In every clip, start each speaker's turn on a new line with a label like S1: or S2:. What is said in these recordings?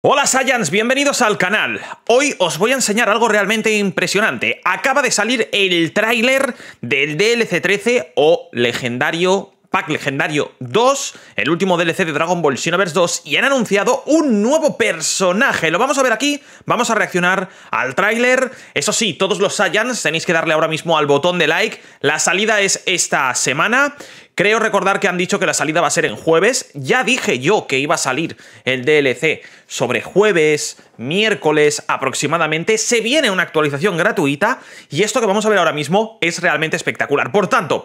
S1: Hola Saiyans, bienvenidos al canal. Hoy os voy a enseñar algo realmente impresionante. Acaba de salir el tráiler del DLC 13 o legendario Pack Legendario 2, el último DLC de Dragon Ball Xenoverse 2 y han anunciado un nuevo personaje. Lo vamos a ver aquí, vamos a reaccionar al tráiler. Eso sí, todos los Saiyans tenéis que darle ahora mismo al botón de like. La salida es esta semana. Creo recordar que han dicho que la salida va a ser en jueves. Ya dije yo que iba a salir el DLC sobre jueves, miércoles aproximadamente. Se viene una actualización gratuita y esto que vamos a ver ahora mismo es realmente espectacular. Por tanto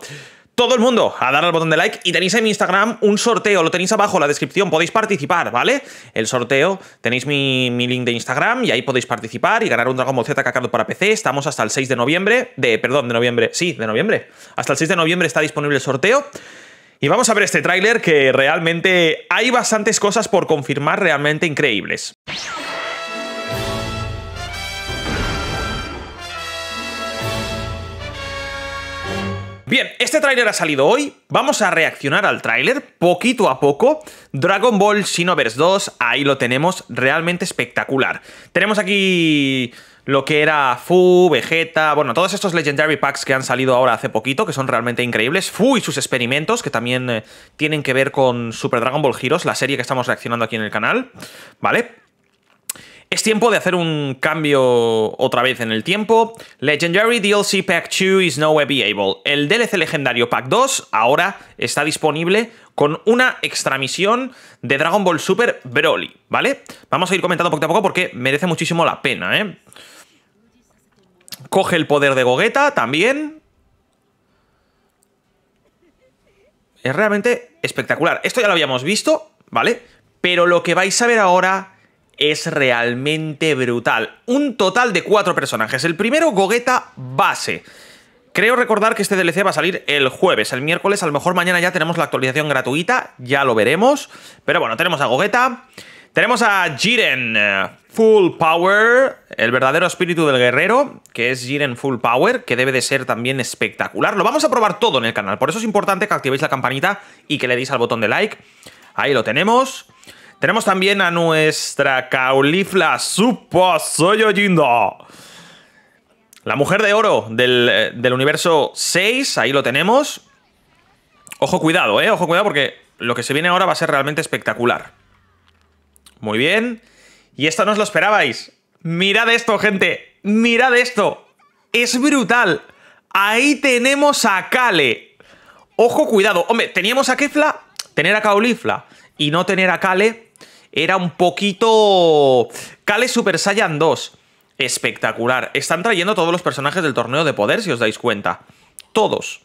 S1: todo el mundo a dar al botón de like y tenéis en mi Instagram un sorteo, lo tenéis abajo en la descripción, podéis participar, ¿vale? El sorteo, tenéis mi, mi link de Instagram y ahí podéis participar y ganar un Dragon Ball Z cagado para PC, estamos hasta el 6 de noviembre, de, perdón, de noviembre, sí, de noviembre, hasta el 6 de noviembre está disponible el sorteo. Y vamos a ver este tráiler que realmente hay bastantes cosas por confirmar realmente increíbles. Bien, este tráiler ha salido hoy, vamos a reaccionar al tráiler poquito a poco. Dragon Ball Xenoverse 2, ahí lo tenemos, realmente espectacular. Tenemos aquí lo que era Fu, Vegeta, bueno, todos estos Legendary Packs que han salido ahora hace poquito, que son realmente increíbles. Fu y sus experimentos, que también eh, tienen que ver con Super Dragon Ball Heroes, la serie que estamos reaccionando aquí en el canal, ¿vale? Es tiempo de hacer un cambio otra vez en el tiempo. Legendary DLC Pack 2 is nowhere be able. El DLC legendario Pack 2 ahora está disponible con una extra misión de Dragon Ball Super Broly, ¿vale? Vamos a ir comentando poco a poco porque merece muchísimo la pena, ¿eh? Coge el poder de Gogeta también. Es realmente espectacular. Esto ya lo habíamos visto, ¿vale? Pero lo que vais a ver ahora es realmente brutal. Un total de cuatro personajes. El primero, Gogeta base. Creo recordar que este DLC va a salir el jueves, el miércoles, a lo mejor mañana ya tenemos la actualización gratuita, ya lo veremos. Pero bueno, tenemos a Gogeta, tenemos a Jiren eh, Full Power, el verdadero espíritu del guerrero, que es Jiren Full Power, que debe de ser también espectacular. Lo vamos a probar todo en el canal, por eso es importante que activéis la campanita y que le deis al botón de like. Ahí lo tenemos. Tenemos también a nuestra caulifla Supo Soyoyindo. La mujer de oro del, eh, del, universo 6, ahí lo tenemos. Ojo, cuidado, eh. Ojo, cuidado, porque lo que se viene ahora va a ser realmente espectacular. Muy bien. Y esto no os lo esperabais. Mirad esto, gente. Mirad esto. Es brutal. Ahí tenemos a Kale. Ojo, cuidado. Hombre, teníamos a Kefla, tener a Caulifla y no tener a Kale era un poquito... Kale Super Saiyan 2. Espectacular. Están trayendo todos los personajes del torneo de poder, si os dais cuenta. Todos.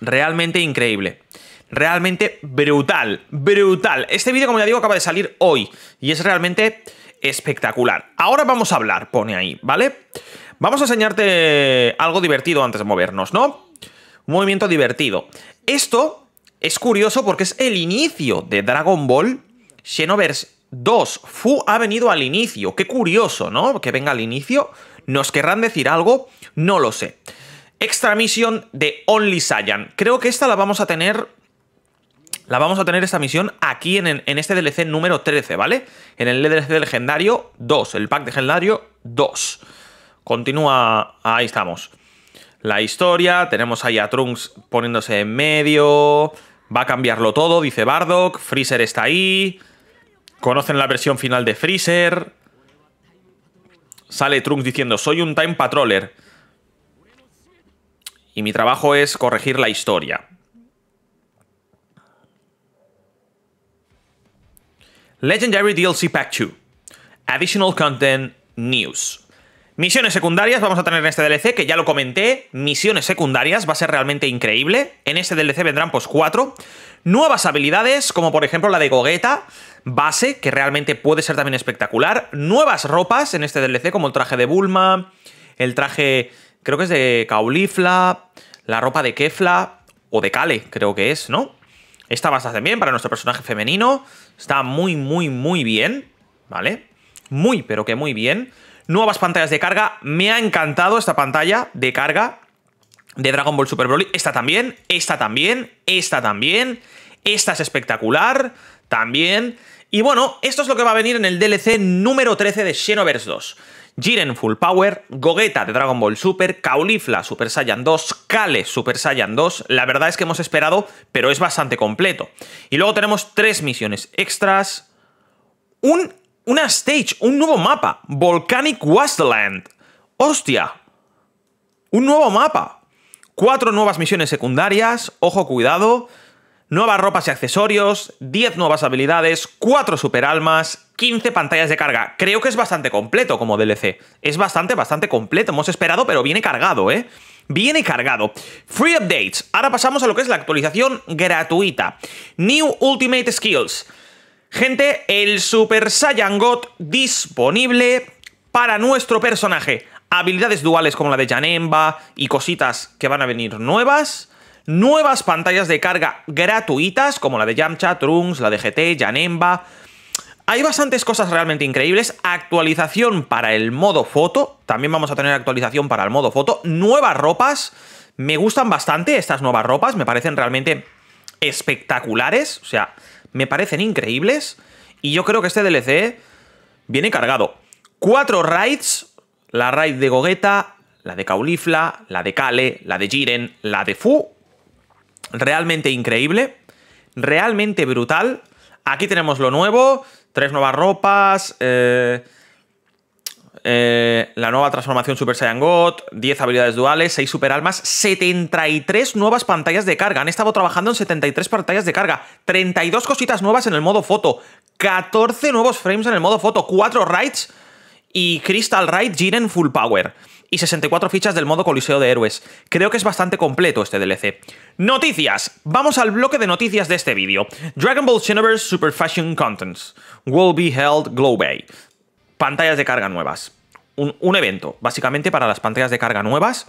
S1: Realmente increíble. Realmente brutal. Brutal. Este vídeo, como ya digo, acaba de salir hoy. Y es realmente espectacular. Ahora vamos a hablar, pone ahí, ¿vale? Vamos a enseñarte algo divertido antes de movernos, ¿no? Un movimiento divertido. Esto es curioso porque es el inicio de Dragon Ball Xenoverse 2, Fu ha venido al inicio. Qué curioso, ¿no? Que venga al inicio. ¿Nos querrán decir algo? No lo sé. Extra misión de Only Saiyan. Creo que esta la vamos a tener... La vamos a tener esta misión aquí en, en este DLC número 13, ¿vale? En el DLC legendario 2, el pack de legendario 2. Continúa... Ahí estamos. La historia, tenemos ahí a Trunks poniéndose en medio... Va a cambiarlo todo, dice Bardock. Freezer está ahí... Conocen la versión final de Freezer. Sale Trunks diciendo, soy un Time Patroller. Y mi trabajo es corregir la historia. Legendary DLC Pack 2. Additional Content News. Misiones secundarias vamos a tener en este DLC, que ya lo comenté. Misiones secundarias, va a ser realmente increíble. En este DLC vendrán pues cuatro. Nuevas habilidades, como por ejemplo la de Gogeta base, que realmente puede ser también espectacular. Nuevas ropas en este DLC, como el traje de Bulma, el traje, creo que es de Caulifla, la ropa de Kefla, o de Kale, creo que es, ¿no? Está bastante bien para nuestro personaje femenino. Está muy, muy, muy bien, ¿vale? Muy, pero que muy bien. Nuevas pantallas de carga. Me ha encantado esta pantalla de carga de Dragon Ball Super Broly. Esta también, esta también, esta también. Esta es espectacular también. Y bueno, esto es lo que va a venir en el DLC número 13 de Xenoverse 2. Jiren Full Power, Gogeta de Dragon Ball Super, Caulifla Super Saiyan 2, Kale Super Saiyan 2, la verdad es que hemos esperado, pero es bastante completo. Y luego tenemos tres misiones extras, un, una stage, un nuevo mapa, Volcanic Wasteland, hostia, un nuevo mapa, cuatro nuevas misiones secundarias, ojo cuidado, nuevas ropas y accesorios, 10 nuevas habilidades, 4 superalmas, 15 pantallas de carga. Creo que es bastante completo como DLC. Es bastante, bastante completo. Hemos esperado, pero viene cargado, ¿eh? Viene cargado. Free updates. Ahora pasamos a lo que es la actualización gratuita. New Ultimate Skills. Gente, el Super Saiyan God disponible para nuestro personaje. Habilidades duales como la de Janemba y cositas que van a venir nuevas nuevas pantallas de carga gratuitas, como la de Yamcha, Trunks, la de GT, Janemba. Hay bastantes cosas realmente increíbles. Actualización para el modo foto. También vamos a tener actualización para el modo foto. Nuevas ropas. Me gustan bastante estas nuevas ropas. Me parecen realmente espectaculares. O sea, me parecen increíbles. Y yo creo que este DLC viene cargado. Cuatro raids. La raid de Gogeta, la de Caulifla, la de Kale, la de Jiren, la de Fu realmente increíble, realmente brutal. Aquí tenemos lo nuevo, tres nuevas ropas, eh, eh, la nueva transformación Super Saiyan God, 10 habilidades duales, 6 super almas, 73 nuevas pantallas de carga. Han estado trabajando en 73 pantallas de carga, 32 cositas nuevas en el modo foto, 14 nuevos frames en el modo foto, 4 rides y Crystal Ride Jiren Full Power. Y 64 fichas del modo Coliseo de Héroes. Creo que es bastante completo este DLC. ¡Noticias! Vamos al bloque de noticias de este vídeo. Dragon Ball Xenoverse Super Fashion Contents. Will be held globally. Pantallas de carga nuevas. Un, un evento, básicamente para las pantallas de carga nuevas.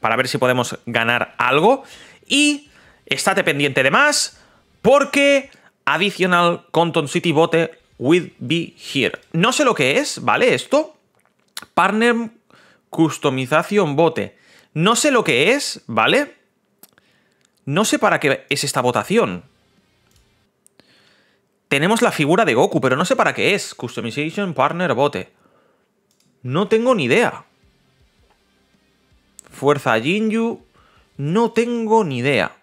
S1: Para ver si podemos ganar algo. Y estate pendiente de más, porque Additional Content City Bote With Be Here. No sé lo que es, ¿vale? Esto. Partner Customización bote. No sé lo que es, ¿vale? No sé para qué es esta votación. Tenemos la figura de Goku, pero no sé para qué es. Customization Partner bote. No tengo ni idea. Fuerza Jinju. No tengo ni idea.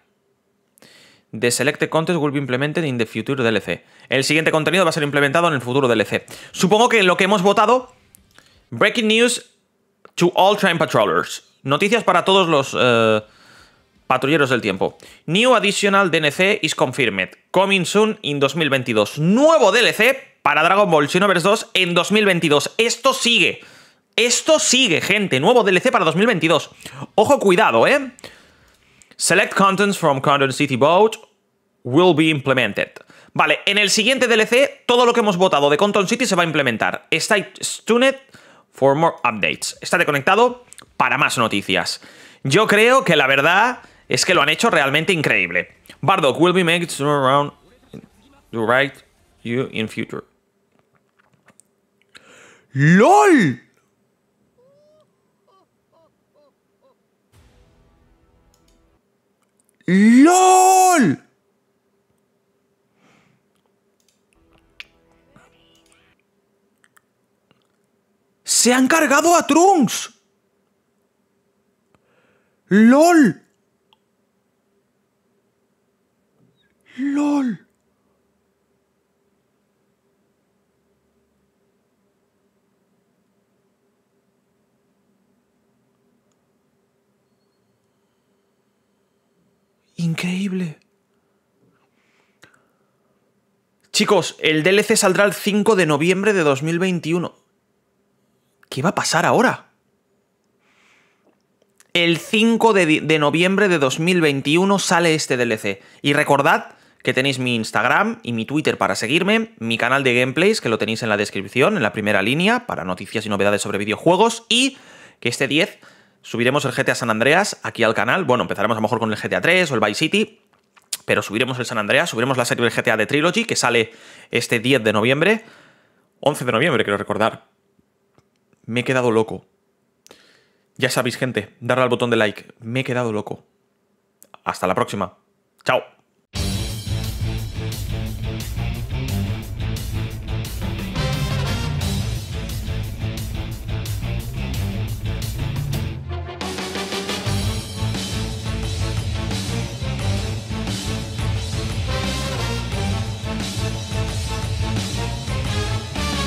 S1: The selected Content will be implemented in the future DLC. El siguiente contenido va a ser implementado en el futuro DLC. Supongo que lo que hemos votado... Breaking news to all time patrollers. Noticias para todos los eh, patrulleros del tiempo. New additional DLC is confirmed. Coming soon in 2022. Nuevo DLC para Dragon Ball Xenoverse 2 en 2022. Esto sigue. Esto sigue, gente. Nuevo DLC para 2022. Ojo, cuidado, ¿eh? Select contents from Condon City Boat will be implemented. Vale, en el siguiente DLC, todo lo que hemos votado de Conton City se va a implementar. Stay tuned for more updates. Estate conectado para más noticias. Yo creo que la verdad es que lo han hecho realmente increíble. Bardock will be made to around the right you in future. ¡LOL! ¡LOL! ¡Se han cargado a Trunks! ¡LOL! ¡LOL! Increíble. Chicos, el DLC saldrá el 5 de noviembre de 2021. ¿Qué va a pasar ahora? El 5 de, noviembre de 2021 sale este DLC. Y recordad que tenéis mi Instagram y mi Twitter para seguirme, mi canal de gameplays, que lo tenéis en la descripción, en la primera línea, para noticias y novedades sobre videojuegos, y que este 10 subiremos el GTA San Andreas aquí al canal. Bueno, empezaremos a lo mejor con el GTA 3 o el Vice City, pero subiremos el San Andreas, subiremos la serie del GTA de Trilogy, que sale este 10 de noviembre. 11 de noviembre, quiero recordar. Me he quedado loco. Ya sabéis, gente, darle al botón de like. Me he quedado loco. Hasta la próxima. Chao.